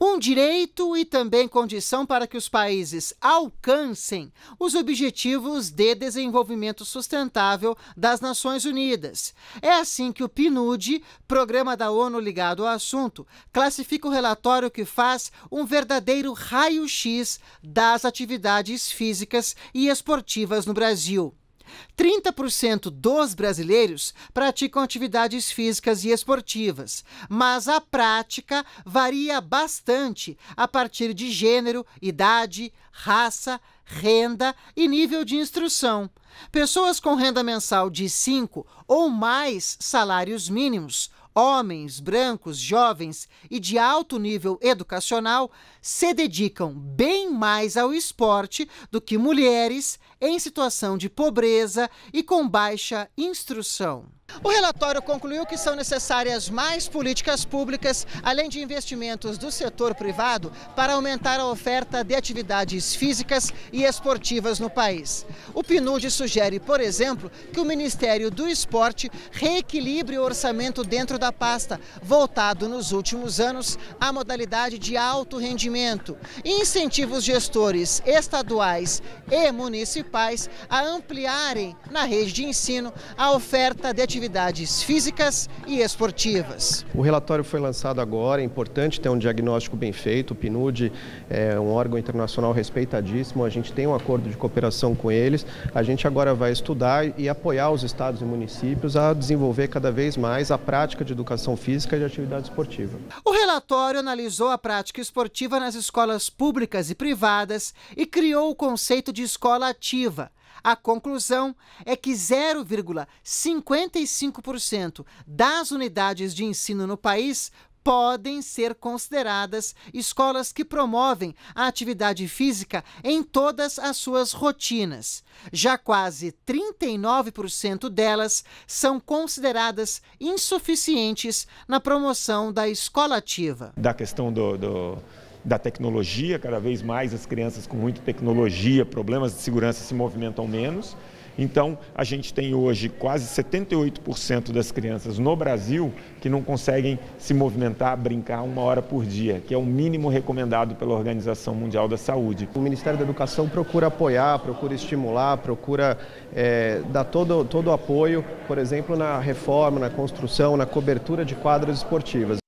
Um direito e também condição para que os países alcancem os objetivos de desenvolvimento sustentável das Nações Unidas. É assim que o PNUD, programa da ONU ligado ao assunto, classifica o relatório que faz um verdadeiro raio-x das atividades físicas e esportivas no Brasil. 30% dos brasileiros praticam atividades físicas e esportivas, mas a prática varia bastante a partir de gênero, idade, raça, renda e nível de instrução. Pessoas com renda mensal de 5 ou mais salários mínimos homens, brancos, jovens e de alto nível educacional se dedicam bem mais ao esporte do que mulheres, em situação de pobreza e com baixa instrução. O relatório concluiu que são necessárias mais políticas públicas, além de investimentos do setor privado, para aumentar a oferta de atividades físicas e esportivas no país. O PNUD sugere, por exemplo, que o Ministério do Esporte reequilibre o orçamento dentro da pasta, voltado nos últimos anos à modalidade de alto rendimento, e incentiva os gestores estaduais e municipais a ampliarem na rede de ensino a oferta de atividades físicas e esportivas. O relatório foi lançado agora, é importante ter um diagnóstico bem feito. O PNUD é um órgão internacional respeitadíssimo, a gente tem um acordo de cooperação com eles. A gente agora vai estudar e apoiar os estados e municípios a desenvolver cada vez mais a prática de educação física e de atividade esportiva. O relatório analisou a prática esportiva nas escolas públicas e privadas e criou o conceito de escola ativa. A conclusão é que 0,55% das unidades de ensino no país podem ser consideradas escolas que promovem a atividade física em todas as suas rotinas. Já quase 39% delas são consideradas insuficientes na promoção da escola ativa. Da questão do, do da tecnologia, cada vez mais as crianças com muita tecnologia, problemas de segurança se movimentam menos. Então, a gente tem hoje quase 78% das crianças no Brasil que não conseguem se movimentar, brincar uma hora por dia, que é o mínimo recomendado pela Organização Mundial da Saúde. O Ministério da Educação procura apoiar, procura estimular, procura é, dar todo, todo o apoio, por exemplo, na reforma, na construção, na cobertura de quadras esportivas.